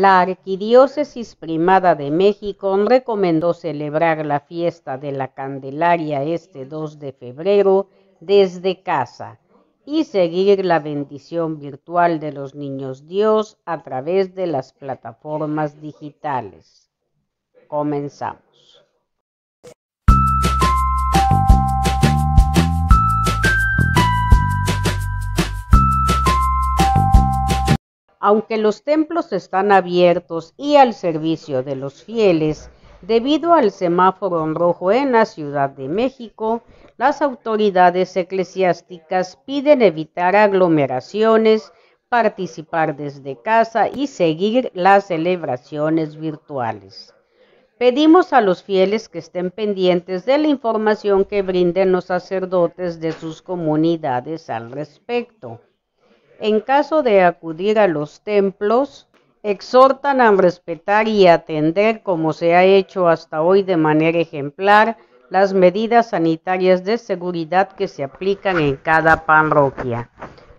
la Arquidiócesis Primada de México recomendó celebrar la fiesta de la Candelaria este 2 de febrero desde casa y seguir la bendición virtual de los niños Dios a través de las plataformas digitales. Comenzamos. aunque los templos están abiertos y al servicio de los fieles, debido al semáforo en rojo en la Ciudad de México, las autoridades eclesiásticas piden evitar aglomeraciones, participar desde casa y seguir las celebraciones virtuales. Pedimos a los fieles que estén pendientes de la información que brinden los sacerdotes de sus comunidades al respecto en caso de acudir a los templos, exhortan a respetar y atender, como se ha hecho hasta hoy de manera ejemplar, las medidas sanitarias de seguridad que se aplican en cada parroquia.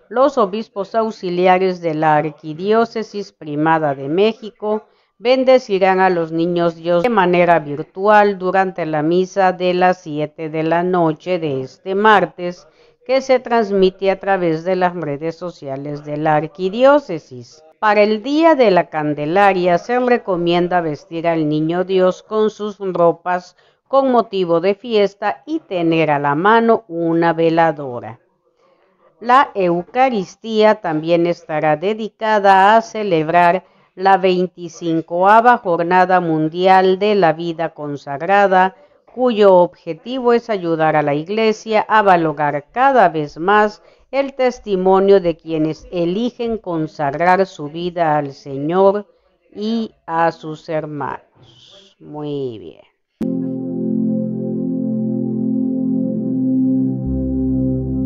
Los obispos auxiliares de la Arquidiócesis Primada de México bendecirán a los niños Dios de manera virtual durante la misa de las 7 de la noche de este martes que se transmite a través de las redes sociales de la arquidiócesis. Para el Día de la Candelaria se recomienda vestir al Niño Dios con sus ropas con motivo de fiesta y tener a la mano una veladora. La Eucaristía también estará dedicada a celebrar la 25 Jornada Mundial de la Vida Consagrada, cuyo objetivo es ayudar a la Iglesia a valorar cada vez más el testimonio de quienes eligen consagrar su vida al Señor y a sus hermanos. Muy bien.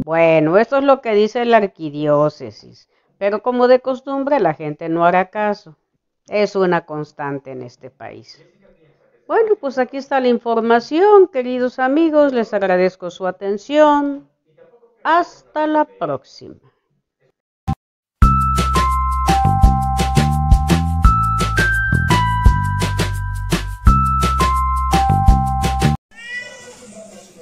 Bueno, esto es lo que dice la arquidiócesis, pero como de costumbre la gente no hará caso. Es una constante en este país. Bueno, pues aquí está la información, queridos amigos. Les agradezco su atención. Hasta la próxima.